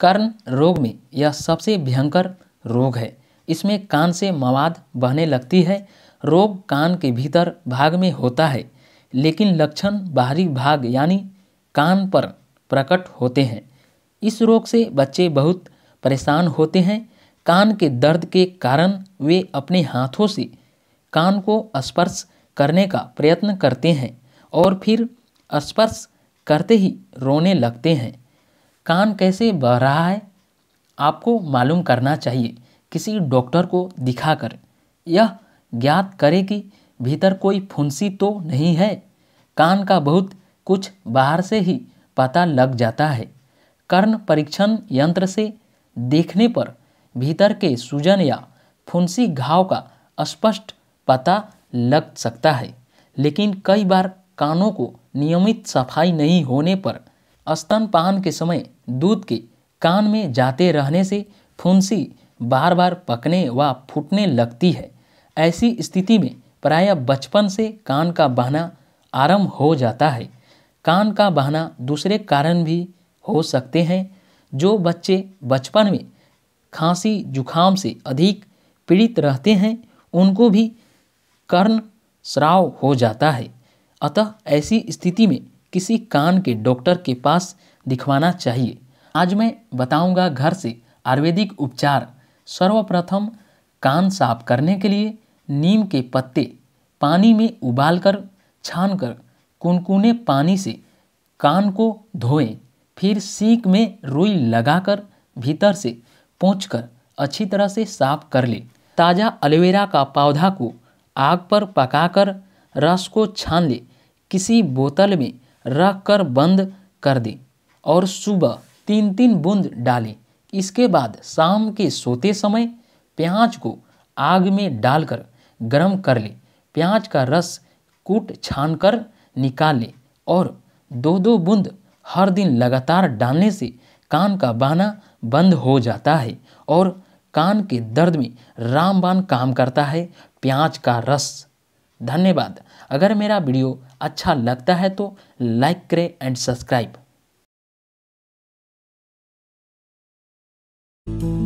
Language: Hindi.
कर्ण रोग में यह सबसे भयंकर रोग है इसमें कान से मवाद बहने लगती है रोग कान के भीतर भाग में होता है लेकिन लक्षण बाहरी भाग यानी कान पर प्रकट होते हैं इस रोग से बच्चे बहुत परेशान होते हैं कान के दर्द के कारण वे अपने हाथों से कान को स्पर्श करने का प्रयत्न करते हैं और फिर स्पर्श करते ही रोने लगते हैं कान कैसे बह रहा है आपको मालूम करना चाहिए किसी डॉक्टर को दिखाकर यह ज्ञात करें कि भीतर कोई फुंसी तो नहीं है कान का बहुत कुछ बाहर से ही पता लग जाता है कर्ण परीक्षण यंत्र से देखने पर भीतर के सूजन या फुंसी घाव का स्पष्ट पता लग सकता है लेकिन कई बार कानों को नियमित सफाई नहीं होने पर स्तनपान के समय दूध के कान में जाते रहने से फुंसी बार बार पकने व फूटने लगती है ऐसी स्थिति में प्रायः बचपन से कान का बहना आरंभ हो जाता है कान का बहना दूसरे कारण भी हो सकते हैं जो बच्चे बचपन में खांसी जुखाम से अधिक पीड़ित रहते हैं उनको भी कर्ण श्राव हो जाता है अतः ऐसी स्थिति में किसी कान के डॉक्टर के पास दिखवाना चाहिए आज मैं बताऊंगा घर से आयुर्वेदिक उपचार सर्वप्रथम कान साफ करने के लिए नीम के पत्ते पानी में उबालकर छानकर कुनकुने पानी से कान को धोएं फिर सीख में रुई लगाकर भीतर से कर अच्छी तरह से साफ कर लें ताज़ा एलोवेरा का पौधा को आग पर पकाकर रस को छान लें किसी बोतल में रख कर बंद कर दें और सुबह तीन तीन बूंद डालें इसके बाद शाम के सोते समय प्याज को आग में डालकर गर्म कर लें प्याज का रस कूट छान कर निकाल लें और दो दो बूंद हर दिन लगातार डालने से कान का बहना बंद हो जाता है और कान के दर्द में रामबान काम करता है प्याज का रस धन्यवाद अगर मेरा वीडियो अच्छा लगता है तो लाइक करें एंड सब्सक्राइब